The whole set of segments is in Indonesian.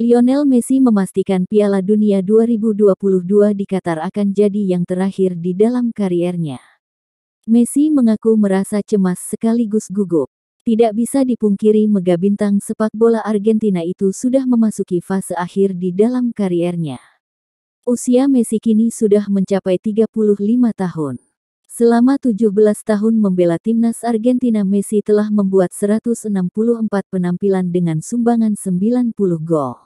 Lionel Messi memastikan Piala Dunia 2022 di Qatar akan jadi yang terakhir di dalam kariernya. Messi mengaku merasa cemas sekaligus gugup. Tidak bisa dipungkiri mega bintang sepak bola Argentina itu sudah memasuki fase akhir di dalam kariernya. Usia Messi kini sudah mencapai 35 tahun. Selama 17 tahun membela timnas Argentina Messi telah membuat 164 penampilan dengan sumbangan 90 gol.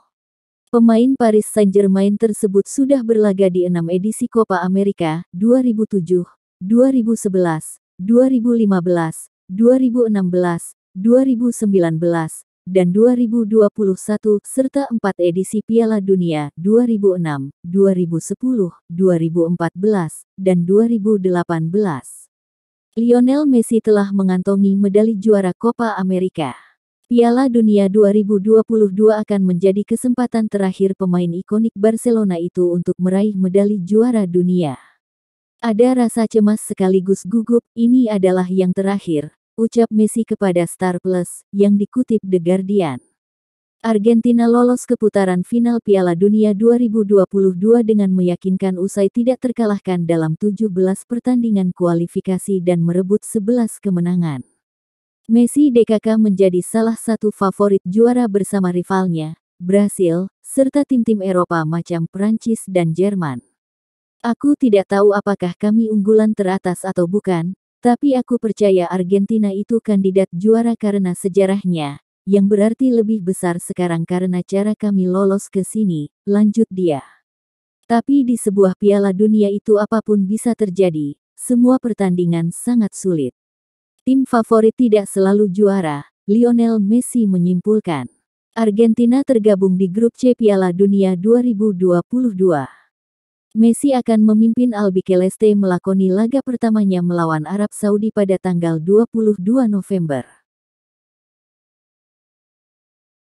Pemain Paris Saint-Germain tersebut sudah berlaga di enam edisi Copa America 2007, 2011, 2015, 2016, 2019, dan 2021, serta 4 edisi Piala Dunia 2006, 2010, 2014, dan 2018. Lionel Messi telah mengantongi medali juara Copa America. Piala Dunia 2022 akan menjadi kesempatan terakhir pemain ikonik Barcelona itu untuk meraih medali juara dunia. Ada rasa cemas sekaligus gugup, ini adalah yang terakhir, ucap Messi kepada Star Plus, yang dikutip The Guardian. Argentina lolos ke putaran final Piala Dunia 2022 dengan meyakinkan usai tidak terkalahkan dalam 17 pertandingan kualifikasi dan merebut 11 kemenangan. Messi DKK menjadi salah satu favorit juara bersama rivalnya, Brasil, serta tim-tim Eropa macam Prancis dan Jerman. Aku tidak tahu apakah kami unggulan teratas atau bukan, tapi aku percaya Argentina itu kandidat juara karena sejarahnya, yang berarti lebih besar sekarang karena cara kami lolos ke sini, lanjut dia. Tapi di sebuah piala dunia itu apapun bisa terjadi, semua pertandingan sangat sulit. Tim favorit tidak selalu juara, Lionel Messi menyimpulkan. Argentina tergabung di grup C Piala Dunia 2022. Messi akan memimpin Albi Celeste melakoni laga pertamanya melawan Arab Saudi pada tanggal 22 November.